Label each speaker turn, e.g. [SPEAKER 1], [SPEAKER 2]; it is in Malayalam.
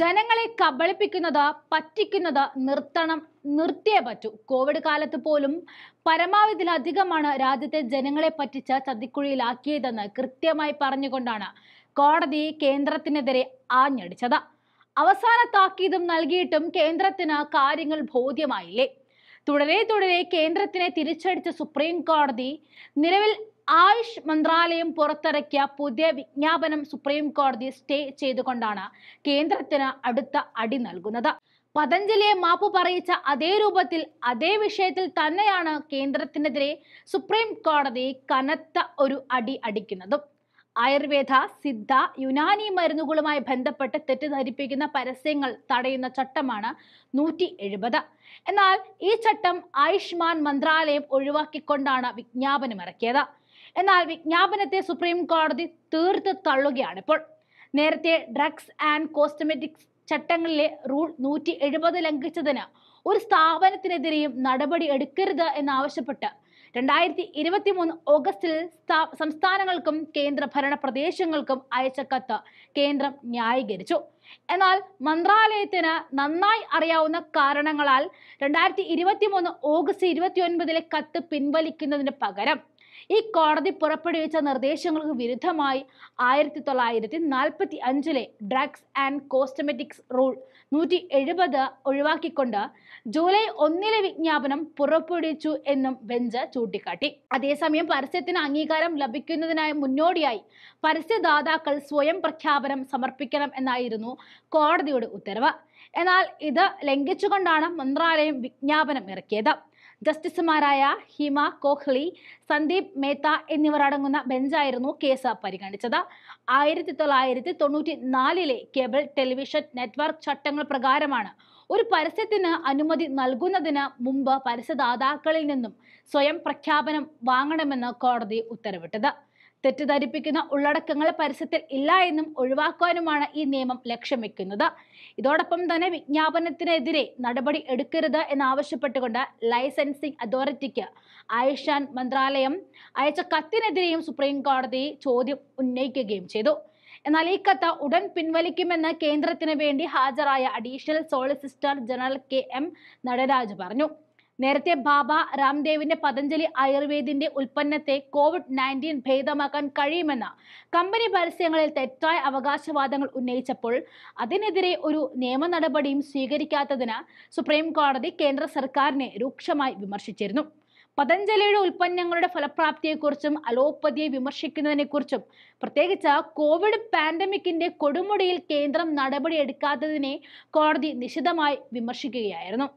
[SPEAKER 1] ജനങ്ങളെ കബളിപ്പിക്കുന്നത് പറ്റിക്കുന്നത് നിർത്തണം നിർത്തിയേ പറ്റൂ കോവിഡ് കാലത്ത് പോലും പരമാവധിയിലധികമാണ് രാജ്യത്തെ ജനങ്ങളെ പറ്റിച്ച് ചതിക്കുഴിയിലാക്കിയതെന്ന് കൃത്യമായി പറഞ്ഞുകൊണ്ടാണ് കോടതി കേന്ദ്രത്തിനെതിരെ ആഞ്ഞടിച്ചത് അവസാന താക്കീതും നൽകിയിട്ടും കേന്ദ്രത്തിന് കാര്യങ്ങൾ ബോധ്യമായില്ലേ തുടരെ തുടരെ കേന്ദ്രത്തിനെ തിരിച്ചടിച്ച സുപ്രീം കോടതി നിലവിൽ ആയുഷ് മന്ത്രാലയം പുറത്തിറക്കിയ പുതിയ വിജ്ഞാപനം സുപ്രീം കോടതി സ്റ്റേ ചെയ്തുകൊണ്ടാണ് കേന്ദ്രത്തിന് അടുത്ത അടി നൽകുന്നത് പതഞ്ജലിയെ മാപ്പ് പറയിച്ച അതേ രൂപത്തിൽ അതേ വിഷയത്തിൽ തന്നെയാണ് കേന്ദ്രത്തിനെതിരെ സുപ്രീം കോടതി കനത്ത ഒരു അടി അടിക്കുന്നതും ആയുർവേദ സിദ്ധ യുനാനി മരുന്നുകളുമായി ബന്ധപ്പെട്ട് തെറ്റിദ്ധരിപ്പിക്കുന്ന പരസ്യങ്ങൾ തടയുന്ന ചട്ടമാണ് നൂറ്റി എഴുപത് എന്നാൽ ഈ ചട്ടം ആയുഷ്മാൻ മന്ത്രാലയം ഒഴിവാക്കിക്കൊണ്ടാണ് വിജ്ഞാപനം ഇറക്കിയത് എന്നാൽ വിജ്ഞാപനത്തെ സുപ്രീം കോടതി തീർത്ത് തള്ളുകയാണ് ഇപ്പോൾ നേരത്തെ ഡ്രഗ്സ് ആൻഡ് കോസ്മെറ്റിക്സ് ചട്ടങ്ങളിലെ റൂൾ നൂറ്റി എഴുപത് ലംഘിച്ചതിന് ഒരു സ്ഥാപനത്തിനെതിരെയും നടപടി എടുക്കരുത് എന്നാവശ്യപ്പെട്ട് രണ്ടായിരത്തി ഇരുപത്തി മൂന്ന് ഓഗസ്റ്റിൽ സംസ്ഥാനങ്ങൾക്കും ഭരണ പ്രദേശങ്ങൾക്കും അയച്ച കത്ത് കേന്ദ്രം ന്യായീകരിച്ചു എന്നാൽ മന്ത്രാലയത്തിന് നന്നായി അറിയാവുന്ന കാരണങ്ങളാൽ രണ്ടായിരത്തി ഇരുപത്തി മൂന്ന് ഓഗസ്റ്റ് ഇരുപത്തി ഒൻപതിലെ കത്ത് പിൻവലിക്കുന്നതിന് പകരം ഈ കോടതി പുറപ്പെടുവിച്ച നിർദ്ദേശങ്ങൾക്ക് വിരുദ്ധമായി ആയിരത്തി തൊള്ളായിരത്തി നാൽപ്പത്തി അഞ്ചിലെ ഡ്രഗ്സ് ആൻഡ് കോസ്റ്റമെറ്റിക്സ് റൂൾ നൂറ്റി എഴുപത് ഒഴിവാക്കിക്കൊണ്ട് ജൂലൈ ഒന്നിലെ വിജ്ഞാപനം പുറപ്പെടുവിച്ചു എന്നും ബെഞ്ച് ചൂണ്ടിക്കാട്ടി അതേസമയം പരസ്യത്തിന് അംഗീകാരം ലഭിക്കുന്നതിനായി മുന്നോടിയായി പരസ്യദാതാക്കൾ സ്വയം പ്രഖ്യാപനം സമർപ്പിക്കണം എന്നായിരുന്നു കോടതിയുടെ ഉത്തരവ് എന്നാൽ ഇത് ലംഘിച്ചുകൊണ്ടാണ് മന്ത്രാലയം വിജ്ഞാപനം ഇറക്കിയത് ജസ്റ്റിസുമാരായ ഹിമ കോഹ്ലി സന്ദീപ് മേത്ത എന്നിവർ അടങ്ങുന്ന ബെഞ്ചായിരുന്നു കേസ് പരിഗണിച്ചത് ആയിരത്തി തൊള്ളായിരത്തി തൊണ്ണൂറ്റി നാലിലെ കേബിൾ ടെലിവിഷൻ നെറ്റ്വർക്ക് ചട്ടങ്ങൾ പ്രകാരമാണ് ഒരു പരസ്യത്തിന് അനുമതി നൽകുന്നതിന് മുമ്പ് പരസ്യദാതാക്കളിൽ നിന്നും സ്വയം പ്രഖ്യാപനം വാങ്ങണമെന്ന് കോടതി ഉത്തരവിട്ടത് തെറ്റിദ്ധരിപ്പിക്കുന്ന ഉള്ളടക്കങ്ങൾ പരസ്യത്തിൽ ഇല്ല എന്നും ഒഴിവാക്കാനുമാണ് ഈ നിയമം ലക്ഷ്യം വെക്കുന്നത് ഇതോടൊപ്പം തന്നെ വിജ്ഞാപനത്തിനെതിരെ നടപടി എടുക്കരുത് എന്നാവശ്യപ്പെട്ടുകൊണ്ട് ലൈസൻസിംഗ് അതോറിറ്റിക്ക് ആയുഷാൻ മന്ത്രാലയം അയച്ച കത്തിനെതിരെയും സുപ്രീം കോടതി ചോദ്യം ഉന്നയിക്കുകയും ചെയ്തു എന്നാൽ ഈ കത്ത് ഉടൻ പിൻവലിക്കുമെന്ന് കേന്ദ്രത്തിന് വേണ്ടി ഹാജരായ additional solicitor general K M Nataraj പറഞ്ഞു നേരത്തെ ബാബ രാംദേവിന്റെ പതഞ്ജലി ആയുർവേദിന്റെ ഉൽപ്പന്നത്തെ കോവിഡ് നയൻറ്റീൻ ഭേദമാക്കാൻ കഴിയുമെന്ന കമ്പനി പരസ്യങ്ങളിൽ തെറ്റായ അവകാശവാദങ്ങൾ ഉന്നയിച്ചപ്പോൾ അതിനെതിരെ ഒരു നിയമ നടപടിയും സ്വീകരിക്കാത്തതിന് സുപ്രീം കോടതി കേന്ദ്ര സർക്കാരിനെ രൂക്ഷമായി വിമർശിച്ചിരുന്നു പതഞ്ജലിയുടെ ഉൽപ്പന്നങ്ങളുടെ ഫലപ്രാപ്തിയെക്കുറിച്ചും അലോപ്പതിയെ വിമർശിക്കുന്നതിനെക്കുറിച്ചും പ്രത്യേകിച്ച് കോവിഡ് പാൻഡമിക്കിന്റെ കൊടുമുടിയിൽ കേന്ദ്രം നടപടിയെടുക്കാത്തതിനെ കോടതി നിശിതമായി വിമർശിക്കുകയായിരുന്നു